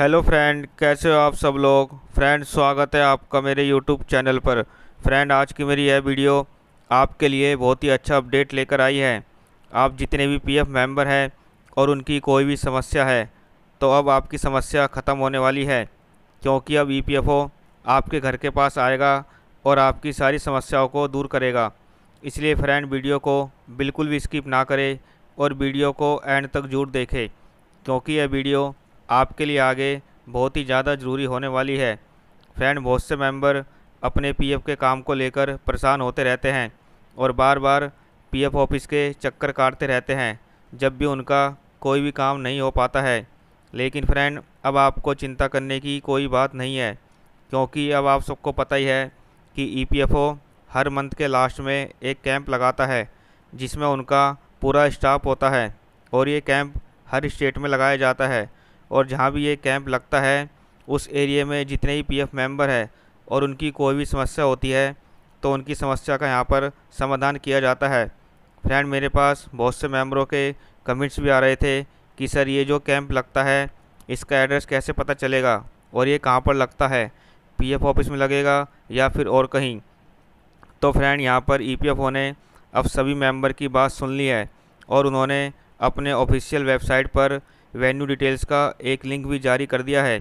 hello friend कैसे हो आप सब लोग फ्रेंड स्वागत है आपका मेरे यूट्यूब चैनल पर फ्रेंड आज की मेरी यह वीडियो आपके लिए बहुत ही अच्छा अपडेट लेकर आई है आप जितने भी पीएफ मेंबर हैं और उनकी कोई भी समस्या है तो अब आपकी समस्या ख़त्म होने वाली है क्योंकि अब ईपीएफओ e आपके घर के पास आएगा और आपकी सारी समस्याओं को दूर करेगा इसलिए फ्रेंड वीडियो को बिल्कुल भी स्किप ना करें और वीडियो को एंड तक जरूर देखें क्योंकि यह वीडियो आपके लिए आगे बहुत ही ज़्यादा ज़रूरी होने वाली है फ्रेंड बहुत से मेंबर अपने पीएफ के काम को लेकर परेशान होते रहते हैं और बार बार पीएफ ऑफिस के चक्कर काटते रहते हैं जब भी उनका कोई भी काम नहीं हो पाता है लेकिन फ्रेंड अब आपको चिंता करने की कोई बात नहीं है क्योंकि अब आप सबको पता ही है कि ई हर मंथ के लास्ट में एक कैंप लगाता है जिसमें उनका पूरा स्टाफ होता है और ये कैंप हर स्टेट में लगाया जाता है और जहाँ भी ये कैंप लगता है उस एरिए में जितने ही पीएफ मेंबर है और उनकी कोई भी समस्या होती है तो उनकी समस्या का यहाँ पर समाधान किया जाता है फ्रेंड मेरे पास बहुत से मेंबरों के कमेंट्स भी आ रहे थे कि सर ये जो कैंप लगता है इसका एड्रेस कैसे पता चलेगा और ये कहाँ पर लगता है पीएफ ऑफिस में लगेगा या फिर और कहीं तो फ्रेंड यहाँ पर ईपीएफओ e ने अब सभी मेंबर की बात सुन ली है और उन्होंने अपने ऑफिशियल वेबसाइट पर वेन्यू डिटेल्स का एक लिंक भी जारी कर दिया है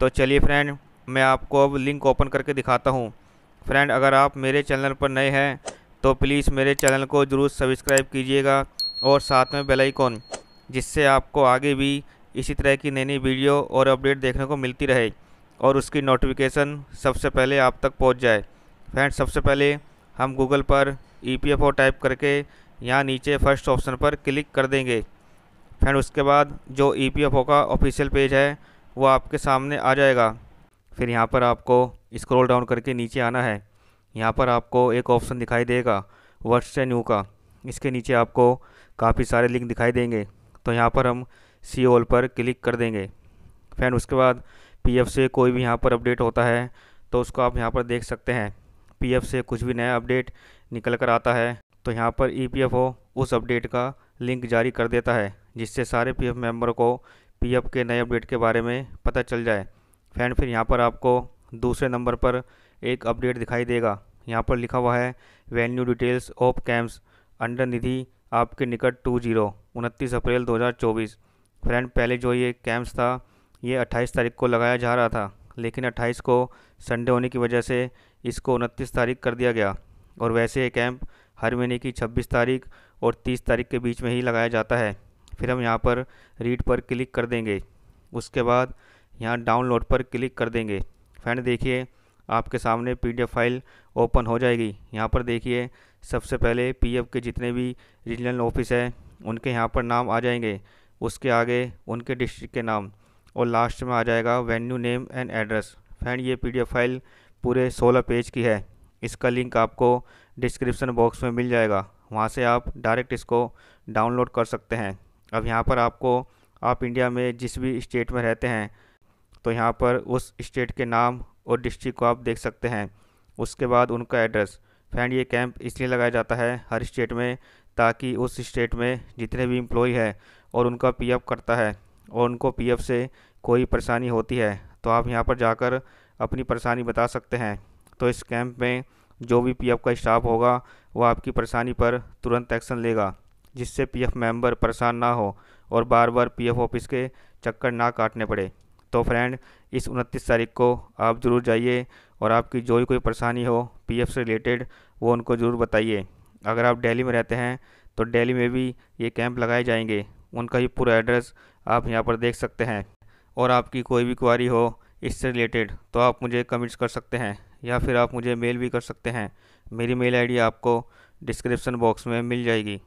तो चलिए फ्रेंड मैं आपको अब लिंक ओपन करके दिखाता हूँ फ्रेंड अगर आप मेरे चैनल पर नए हैं तो प्लीज़ मेरे चैनल को ज़रूर सब्सक्राइब कीजिएगा और साथ में बेल आइकॉन जिससे आपको आगे भी इसी तरह की नई नई वीडियो और अपडेट देखने को मिलती रहे और उसकी नोटिफिकेशन सबसे पहले आप तक पहुंच जाए फ्रेंड सबसे पहले हम गूगल पर ई e टाइप करके यहाँ नीचे फर्स्ट ऑप्शन पर क्लिक कर देंगे फ्रेंड उसके बाद जो ई पी एफ ओ का ऑफिशियल पेज है वो आपके सामने आ जाएगा फिर यहाँ पर आपको स्क्रॉल डाउन करके नीचे आना है यहाँ पर आपको एक ऑप्शन दिखाई देगा वर्ष से न्यू का इसके नीचे आपको काफ़ी सारे लिंक दिखाई देंगे तो यहाँ पर हम सी ओल पर क्लिक कर देंगे फैन उसके बाद पीएफ से कोई भी यहाँ पर अपडेट होता है तो उसको आप यहाँ पर देख सकते हैं पीएफ से कुछ भी नया अपडेट निकल कर आता है तो यहाँ पर ईपीएफओ e उस अपडेट का लिंक जारी कर देता है जिससे सारे पीएफ मेंबर को पीएफ के नए अपडेट के बारे में पता चल जाए फ्रेंड फिर यहाँ पर आपको दूसरे नंबर पर एक अपडेट दिखाई देगा यहाँ पर लिखा हुआ है venue details of camps under निधि आपके निकट टू जीरो उनतीस अप्रैल 2024 फ्रेंड पहले जो ये कैंप्स था ये 28 तारीख को लगाया जा रहा था लेकिन 28 को संडे होने की वजह से इसको उनतीस तारीख कर दिया गया और वैसे ये कैंप हर महीने की 26 तारीख और 30 तारीख के बीच में ही लगाया जाता है फिर हम यहाँ पर रीड पर क्लिक कर देंगे उसके बाद यहाँ डाउनलोड पर क्लिक कर देंगे फ्रेंड देखिए आपके सामने पीडीएफ फाइल ओपन हो जाएगी यहाँ पर देखिए सबसे पहले पीएफ के जितने भी रीजनल ऑफिस हैं उनके यहाँ पर नाम आ जाएंगे उसके आगे उनके डिस्ट्रिक्ट के नाम और लास्ट में आ जाएगा venue name and address friend ये पी फाइल पूरे सोलह पेज की है इसका लिंक आपको डिस्क्रिप्शन बॉक्स में मिल जाएगा वहाँ से आप डायरेक्ट इसको डाउनलोड कर सकते हैं अब यहाँ पर आपको आप इंडिया में जिस भी स्टेट में रहते हैं तो यहाँ पर उस स्टेट के नाम और डिस्ट्रिक्ट को आप देख सकते हैं उसके बाद उनका एड्रेस फ्रेंड ये कैंप इसलिए लगाया जाता है हर स्टेट में ताकि उस स्टेट में जितने भी एम्प्लॉय है और उनका पीएफ करता है और उनको पीएफ से कोई परेशानी होती है तो आप यहाँ पर जाकर अपनी परेशानी बता सकते हैं तो इस कैंप में जो भी पीएफ का स्टाफ होगा वह आपकी परेशानी पर तुरंत एक्शन लेगा जिससे पीएफ मेंबर परेशान ना हो और बार बार पीएफ ऑफिस के चक्कर ना काटने पड़े तो फ्रेंड इस उनतीस तारीख को आप ज़रूर जाइए और आपकी जो भी कोई परेशानी हो पीएफ से रिलेटेड वो उनको ज़रूर बताइए अगर आप दिल्ली में रहते हैं तो दिल्ली में भी ये कैंप लगाए जाएंगे उनका ही पूरा एड्रेस आप यहाँ पर देख सकते हैं और आपकी कोई भी क्वारी हो इससे रिलेटेड तो आप मुझे कमेंट्स कर सकते हैं या फिर आप मुझे मेल भी कर सकते हैं मेरी मेल आईडी आपको डिस्क्रिप्शन बॉक्स में मिल जाएगी